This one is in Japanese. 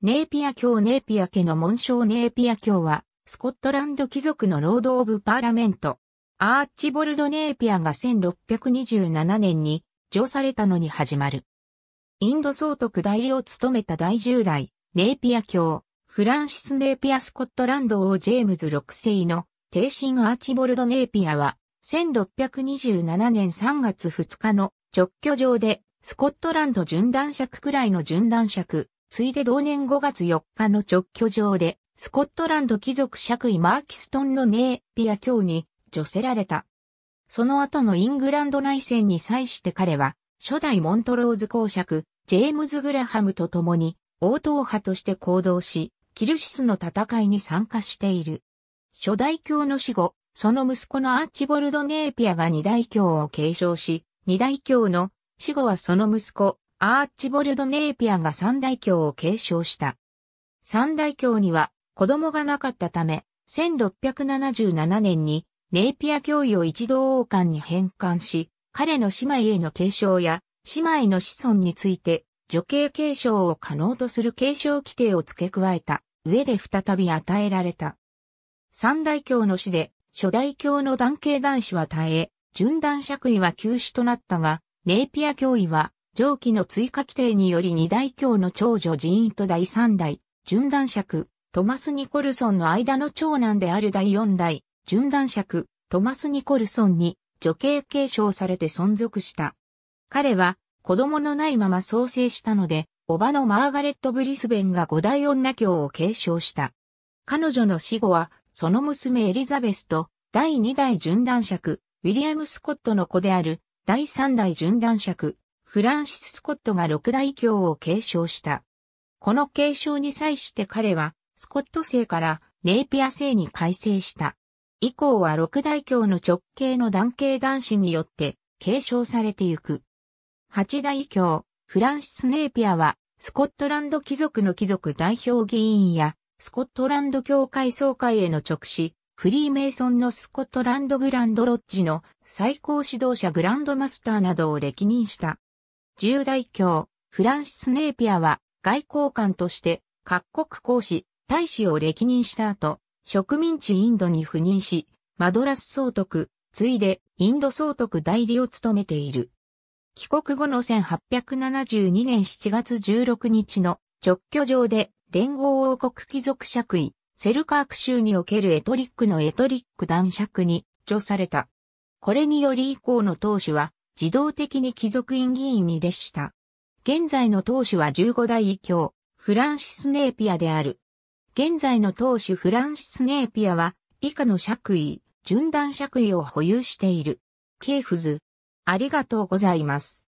ネーピア卿ネーピア家の紋章ネーピア卿は、スコットランド貴族のロード・オブ・パーラメント。アーチボルド・ネーピアが1627年に上されたのに始まる。インド総督代理を務めた第10代、ネーピア卿、フランシス・ネーピア・スコットランド王ジェームズ6世の帝神アーチボルド・ネーピアは、1627年3月2日の直居上で、スコットランド準男尺くらいの準男尺、ついで同年5月4日の直居場で、スコットランド貴族爵位マーキストンのネーピア卿に除せられた。その後のイングランド内戦に際して彼は、初代モントローズ公爵、ジェームズ・グラハムと共に、王党派として行動し、キルシスの戦いに参加している。初代教の死後、その息子のアーチボルド・ネーピアが二代教を継承し、二代教の死後はその息子、アーチボルド・ネーピアが三大教を継承した。三大教には子供がなかったため、1677年にネーピア教諭を一同王冠に返還し、彼の姉妹への継承や姉妹の子孫について女系継承を可能とする継承規定を付け加えた上で再び与えられた。三大教の死で初代教の男系男子は耐え、順男爵位は休止となったが、ネーピア教諭は上記の追加規定により二大教の長女ジーンと第三代、順断尺、トマス・ニコルソンの間の長男である第四代、順断尺、トマス・ニコルソンに女系継承されて存続した。彼は子供のないまま創生したので、叔母のマーガレット・ブリスベンが五大女教を継承した。彼女の死後は、その娘エリザベスと、第二代順断尺、ウィリアム・スコットの子である、第三代順断尺、フランシス・スコットが六大教を継承した。この継承に際して彼は、スコット制からネイピア制に改正した。以降は六大教の直系の男系男子によって継承されてゆく。八大教、フランシス・ネイピアは、スコットランド貴族の貴族代表議員や、スコットランド教会総会への直視、フリーメイソンのスコットランドグランドロッジの最高指導者グランドマスターなどを歴任した。10代教、フランシス・ネーピアは外交官として各国公使、大使を歴任した後、植民地インドに赴任し、マドラス総督、ついでインド総督代理を務めている。帰国後の1872年7月16日の直居上で連合王国貴族爵位、セルカーク州におけるエトリックのエトリック男爵に助された。これにより以降の当主は自動的に貴族院議員に列した。現在の党首は15代以降、フランシス・ネーピアである。現在の党首フランシス・ネーピアは、以下の爵位、順段爵位を保有している。ケーフズ、ありがとうございます。